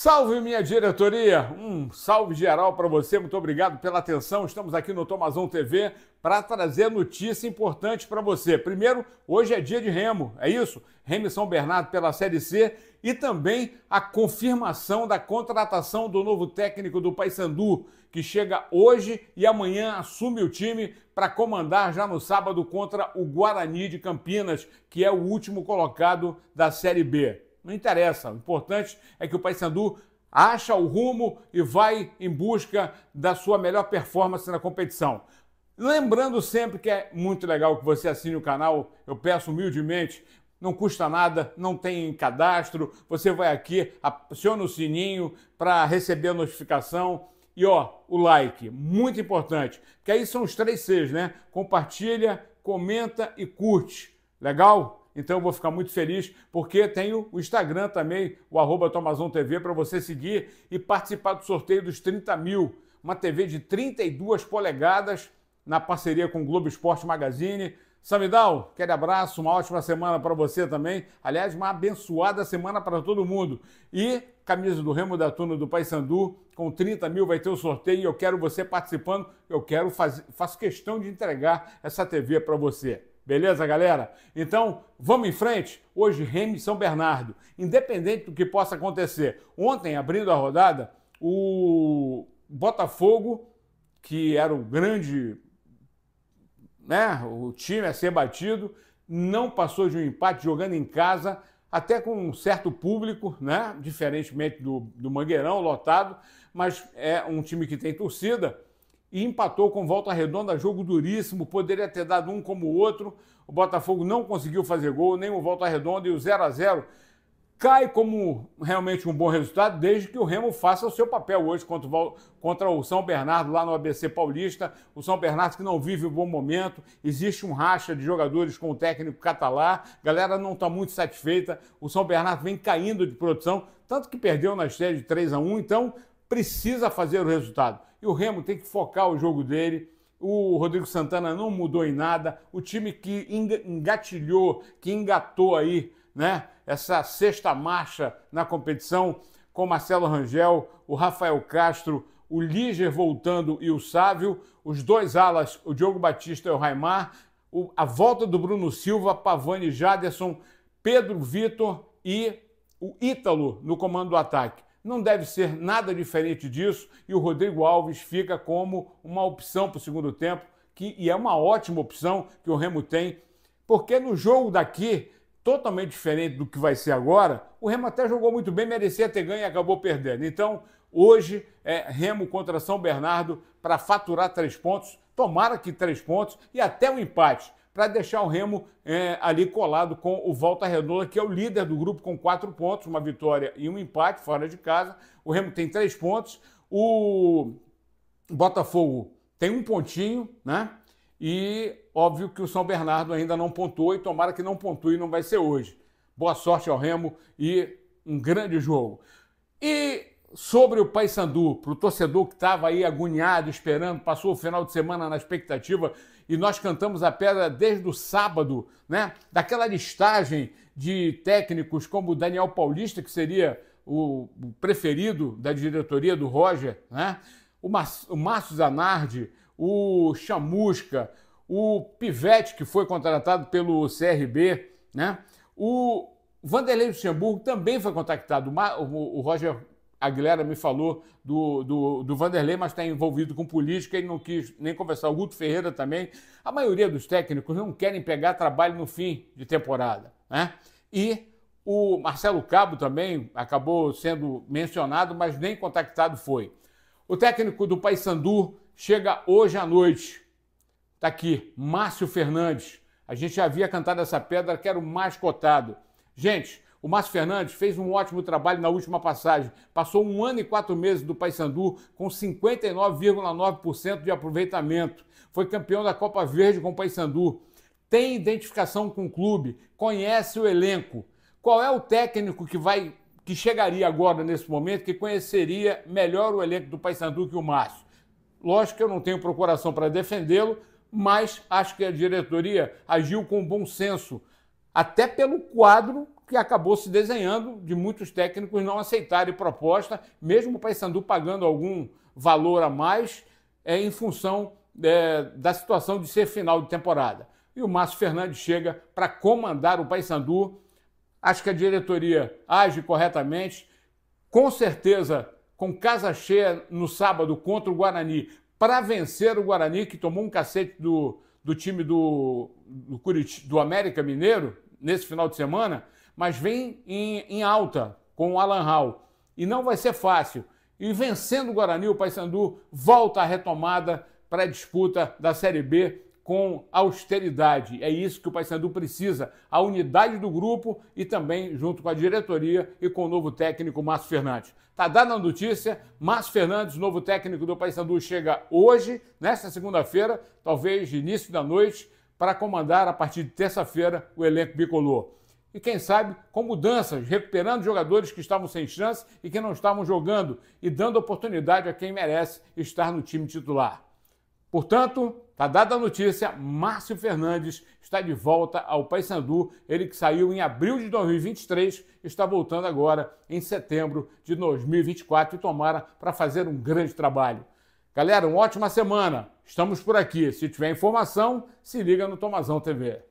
Salve minha diretoria, um salve geral para você, muito obrigado pela atenção. Estamos aqui no Tomazão TV para trazer notícia importante para você. Primeiro, hoje é dia de remo, é isso? Remo São Bernardo pela Série C e também a confirmação da contratação do novo técnico do Paysandu, que chega hoje e amanhã assume o time para comandar já no sábado contra o Guarani de Campinas, que é o último colocado da Série B. Não interessa. O importante é que o Paysandu acha o rumo e vai em busca da sua melhor performance na competição. Lembrando sempre que é muito legal que você assine o canal, eu peço humildemente, não custa nada, não tem cadastro, você vai aqui, aciona o sininho para receber a notificação e ó, o like, muito importante, Que aí são os três Cs, né? Compartilha, comenta e curte. Legal? então eu vou ficar muito feliz, porque tenho o Instagram também, o arroba para você seguir e participar do sorteio dos 30 mil. Uma TV de 32 polegadas na parceria com o Globo Esporte Magazine. Samidal, aquele abraço, uma ótima semana para você também. Aliás, uma abençoada semana para todo mundo. E camisa do Remo da Tuna do Paysandu, com 30 mil vai ter o um sorteio. Eu quero você participando, eu quero fazer faço questão de entregar essa TV para você. Beleza, galera? Então, vamos em frente. Hoje, Remy São Bernardo. Independente do que possa acontecer. Ontem, abrindo a rodada, o Botafogo, que era o grande, né, o time a ser batido, não passou de um empate jogando em casa, até com um certo público, né, diferentemente do, do Mangueirão, lotado, mas é um time que tem torcida e empatou com volta redonda, jogo duríssimo, poderia ter dado um como o outro. O Botafogo não conseguiu fazer gol, nem o volta redonda e o 0 a 0 cai como realmente um bom resultado, desde que o Remo faça o seu papel hoje contra o, contra o São Bernardo lá no ABC Paulista. O São Bernardo que não vive um bom momento, existe um racha de jogadores com o técnico catalá, galera não está muito satisfeita. O São Bernardo vem caindo de produção, tanto que perdeu na série de 3 a 1 então precisa fazer o resultado e o Remo tem que focar o jogo dele. O Rodrigo Santana não mudou em nada. O time que engatilhou, que engatou aí, né? Essa sexta marcha na competição com Marcelo Rangel, o Rafael Castro, o Líger voltando e o Sávio, os dois alas, o Diogo Batista e o Raimar, o, a volta do Bruno Silva, Pavani Jaderson, Pedro Vitor e o Ítalo no comando do ataque. Não deve ser nada diferente disso e o Rodrigo Alves fica como uma opção para o segundo tempo, que, e é uma ótima opção que o Remo tem, porque no jogo daqui, totalmente diferente do que vai ser agora, o Remo até jogou muito bem, merecia ter ganho e acabou perdendo. Então, hoje é Remo contra São Bernardo para faturar três pontos, tomara que três pontos e até o um empate para deixar o Remo é, ali colado com o Volta Redonda, que é o líder do grupo com quatro pontos, uma vitória e um empate fora de casa. O Remo tem três pontos, o Botafogo tem um pontinho, né? E óbvio que o São Bernardo ainda não pontuou e tomara que não pontue, não vai ser hoje. Boa sorte ao Remo e um grande jogo. E sobre o Paysandu, para o torcedor que estava aí agoniado, esperando, passou o final de semana na expectativa e nós cantamos a pedra desde o sábado, né? Daquela listagem de técnicos como o Daniel Paulista, que seria o preferido da diretoria do Roger, né? O, Márcio Zanardi, o Chamusca, o Pivete, que foi contratado pelo CRB, né? O Vanderlei Luxemburgo também foi contactado. O Roger a Guilherme me falou do, do, do Vanderlei, mas está envolvido com política, ele não quis nem conversar. O Guto Ferreira também. A maioria dos técnicos não querem pegar trabalho no fim de temporada. Né? E o Marcelo Cabo também acabou sendo mencionado, mas nem contactado foi. O técnico do Paysandu chega hoje à noite. Está aqui, Márcio Fernandes. A gente já havia cantado essa pedra, que era o mais cotado. Gente, o Márcio Fernandes fez um ótimo trabalho na última passagem. Passou um ano e quatro meses do Paysandu com 59,9% de aproveitamento. Foi campeão da Copa Verde com o Paysandu. Tem identificação com o clube, conhece o elenco. Qual é o técnico que vai que chegaria agora nesse momento que conheceria melhor o elenco do Paysandu que o Márcio? Lógico que eu não tenho procuração para defendê-lo, mas acho que a diretoria agiu com bom senso, até pelo quadro que acabou se desenhando de muitos técnicos não aceitarem proposta, mesmo o Paysandu pagando algum valor a mais, é, em função é, da situação de ser final de temporada. E o Márcio Fernandes chega para comandar o Paysandu. Acho que a diretoria age corretamente. Com certeza, com casa cheia no sábado contra o Guarani, para vencer o Guarani, que tomou um cacete do, do time do, do, Curit do América Mineiro nesse final de semana, mas vem em, em alta com o Alan Hall. E não vai ser fácil. E vencendo o Guarani, o Paysandu volta à retomada para a disputa da Série B com austeridade. É isso que o Paysandu precisa, a unidade do grupo e também junto com a diretoria e com o novo técnico Márcio Fernandes. Tá dada a notícia, Márcio Fernandes, novo técnico do Paysandu, chega hoje, nesta segunda-feira, talvez início da noite, para comandar a partir de terça-feira o elenco bicolor e quem sabe com mudanças, recuperando jogadores que estavam sem chance e que não estavam jogando e dando oportunidade a quem merece estar no time titular. Portanto, está dada a notícia, Márcio Fernandes está de volta ao Paysandu, ele que saiu em abril de 2023, está voltando agora em setembro de 2024 e tomara para fazer um grande trabalho. Galera, uma ótima semana. Estamos por aqui. Se tiver informação, se liga no Tomazão TV.